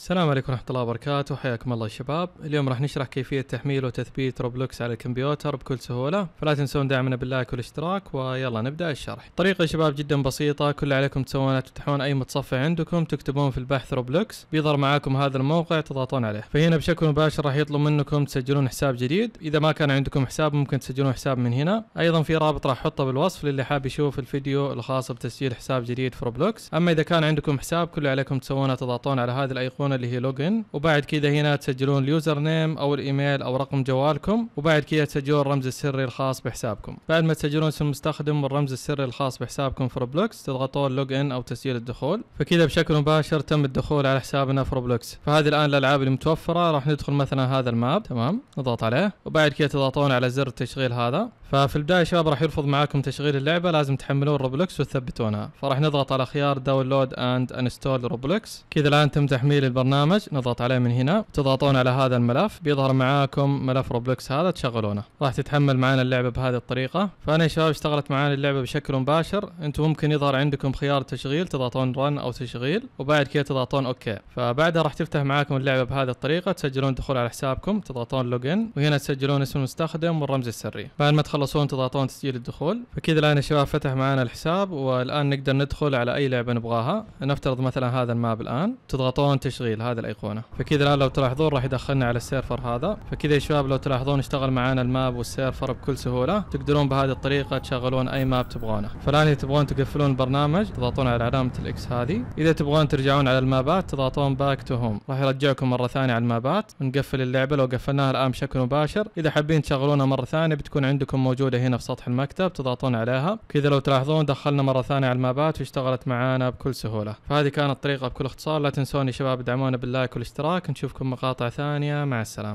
السلام عليكم ورحمة الله وبركاته حياكم الله شباب اليوم راح نشرح كيفية تحميل وتثبيت روبلوكس على الكمبيوتر بكل سهولة فلا تنسون دعمنا باللايك والاشتراك ويلا نبدأ الشرح طريقة يا شباب جدا بسيطة كل اللي عليكم تسوونه تفتحون أي متصفح عندكم تكتبون في البحث روبلوكس بيظهر معاكم هذا الموقع تضغطون عليه فهنا بشكل مباشر راح يطلب منكم تسجلون حساب جديد إذا ما كان عندكم حساب ممكن تسجلون حساب من هنا أيضا في رابط راح أحطه بالوصف للي حاب يشوف الفيديو الخاص بتسجيل حساب جديد في روبلوكس أما إذا كان عندكم حساب كل عليكم تسوونه تضغطون على هذه الأيقونة تسوونه اللي هي لوجن وبعد كذا هنا تسجلون اليوزر نيم او الايميل او رقم جوالكم وبعد كذا تسجلون الرمز السري الخاص بحسابكم بعد ما تسجلون اسم المستخدم والرمز السري الخاص بحسابكم في روبلوكس تضغطون لوجن او تسجيل الدخول فكذا بشكل مباشر تم الدخول على حسابنا في روبلوكس فهذه الان الالعاب المتوفره راح ندخل مثلا هذا الماب تمام نضغط عليه وبعد كذا تضغطون على زر التشغيل هذا ففي البدايه شباب راح يرفض معاكم تشغيل اللعبه لازم تحملون روبلوكس وتثبتونها فراح نضغط على خيار داونلود اند انستول روبلوكس كذا الان تم تحميل البرنامج نضغط عليه من هنا تضغطون على هذا الملف بيظهر معاكم ملف روبلوكس هذا تشغلونه راح تتحمل معنا اللعبه بهذه الطريقه فانا يا شباب اشتغلت معانا اللعبه بشكل مباشر انتم ممكن يظهر عندكم خيار تشغيل تضغطون رن او تشغيل وبعد كذا تضغطون اوكي فبعدها راح تفتح معاكم اللعبه بهذه الطريقه تسجلون دخول على حسابكم تضغطون لوجن وهنا تسجلون اسم المستخدم والرمز السري بعد ما تخلصون تضغطون تسجيل الدخول فكذا الان يا شباب فتح معنا الحساب والان نقدر ندخل على اي لعبه نبغاها نفترض مثلا هذا الماب الان تضغطون تشغيل هذا الايقونه فكذا الان لو تلاحظون راح يدخلنا على السيرفر هذا فكذا يا شباب لو تلاحظون اشتغل معنا الماب والسيرفر بكل سهوله تقدرون بهذه الطريقه تشغلون اي ماب تبغونه فالان اذا تبغون تقفلون البرنامج تضغطون على علامه الاكس هذه اذا تبغون ترجعون على المابات تضغطون باك تو هوم راح يرجعكم مره ثانيه على المابات نقفل اللعبه لو قفلناها الان بشكل مباشر اذا حابين تشغلونها مره ثانيه بتكون عندكم موجودة هنا في سطح المكتب تضغطون عليها كذا لو تلاحظون دخلنا مرة ثانية على المابات واشتغلت معانا بكل سهولة فهذه كانت الطريقه بكل اختصار لا تنسون يا شباب دعمونا باللايك والاشتراك نشوفكم مقاطع ثانية مع السلامة